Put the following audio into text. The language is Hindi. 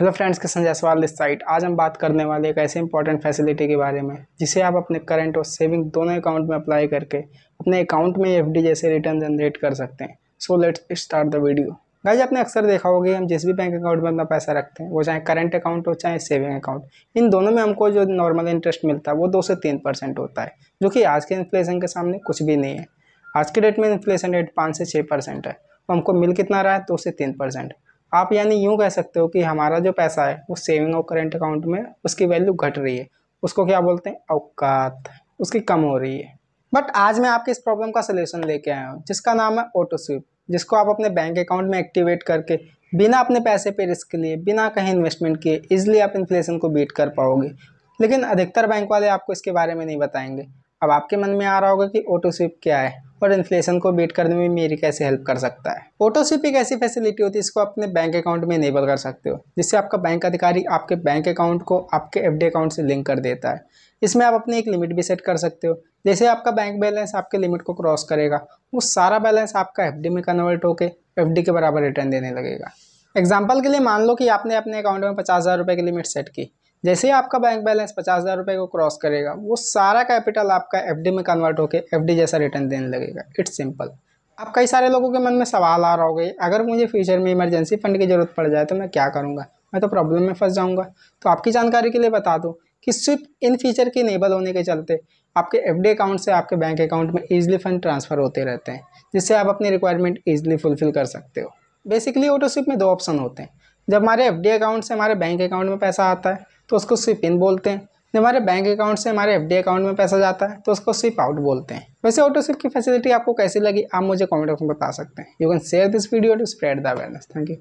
hello friends Kishan Jaiswal this side आज हम बात करने वाले एक ऐसे इंपॉर्टेंट फैसिलिटी के बारे में जिसे आप अपने करंट और सेविंग दोनों अकाउंट में अप्लाई करके अपने अकाउंट में एफ जैसे रिटर्न जनरेट कर सकते हैं so let's start the video guys आपने अक्सर देखा होगा हम जिस भी बैंक अकाउंट में अपना पैसा रखते हैं वो चाहे करंट अकाउंट हो चाहे सेविंग अकाउंट इन दोनों में हमको जो नॉर्मल इंटरेस्ट मिलता है वो दो से तीन परसेंट होता है जो कि आज के इन्फ्लेशन के सामने कुछ भी नहीं है आज के डेट में इन्फ्लेशन रेट पाँच से छः परसेंट है तो हमको मिल कितना रहा है दो से तीन परसेंट आप यानी यूँ कह सकते हो कि हमारा जो पैसा है वो सेविंग और करेंट अकाउंट में उसकी वैल्यू घट रही है उसको क्या बोलते हैं औकात उसकी कम हो रही है बट आज मैं आपके इस प्रॉब्लम का सलूशन लेके आया हूँ जिसका नाम है ऑटो स्वीप जिसको आप अपने बैंक अकाउंट में एक्टिवेट करके बिना अपने पैसे पे रिस्क लिए बिना कहीं इन्वेस्टमेंट किए इजिली आप इन्फ्लेशन को बीट कर पाओगे लेकिन अधिकतर बैंक वाले आपको इसके बारे में नहीं बताएंगे अब आपके मन में आ रहा होगा कि ऑटो स्वीप क्या है और इन्फ्लेशन को बीट करने में मेरी कैसे हेल्प कर सकता है ऑटोशिप एक ऐसी फैसिलिटी होती है इसको अपने बैंक अकाउंट में इनेबल कर सकते हो जिससे आपका बैंक अधिकारी आपके बैंक अकाउंट को आपके एफ अकाउंट से लिंक कर देता है इसमें आप अपनी एक लिमिट भी सेट कर सकते हो जैसे आपका बैंक बैलेंस आपके लिमिट को क्रॉस करेगा वो सारा बैलेंस आपका एफ में कन्वर्ट होकर एफ के बराबर रिटर्न देने लगेगा एग्जाम्पल के लिए मान लो कि आपने अपने अकाउंट में पचास हज़ार रुपये की लिमिट सेट की जैसे ही आपका बैंक बैलेंस पचास हज़ार रुपये को क्रॉस करेगा वो सारा कैपिटल आपका एफडी में कन्वर्ट होकर एफडी जैसा रिटर्न देने लगेगा इट्स सिंपल अब कई सारे लोगों के मन में सवाल आ रहा होगा अगर मुझे फ्यूचर में इमरजेंसी फंड की ज़रूरत पड़ जाए तो मैं क्या करूँगा मैं तो प्रॉब्लम में फंस जाऊँगा तो आपकी जानकारी के लिए बता दूँ कि स्विप इन फ्यूचर के इनेबल होने के चलते आपके एफ अकाउंट से आपके बैंक अकाउंट में ईजिली फंड ट्रांसफ़र होते रहते हैं जिससे आप अपनी रिक्वायरमेंट ईजिली फुलफिल कर सकते हो बेसिकली ऑटोशिप स्विप में दो ऑप्शन होते हैं जब हमारे एफ अकाउंट से हमारे बैंक अकाउंट में पैसा आता है तो उसको स्विप इन बोलते हैं जब हमारे बैंक अकाउंट से हमारे एफ अकाउंट में पैसा जाता है तो उसको स्विप आउट बोलते हैं वैसे ऑटो स्विप की फैसिलिटी आपको कैसी लगी आप मुझे कमेंट बॉक्स में बता सकते हैं you can share this video to spread the awareness thank you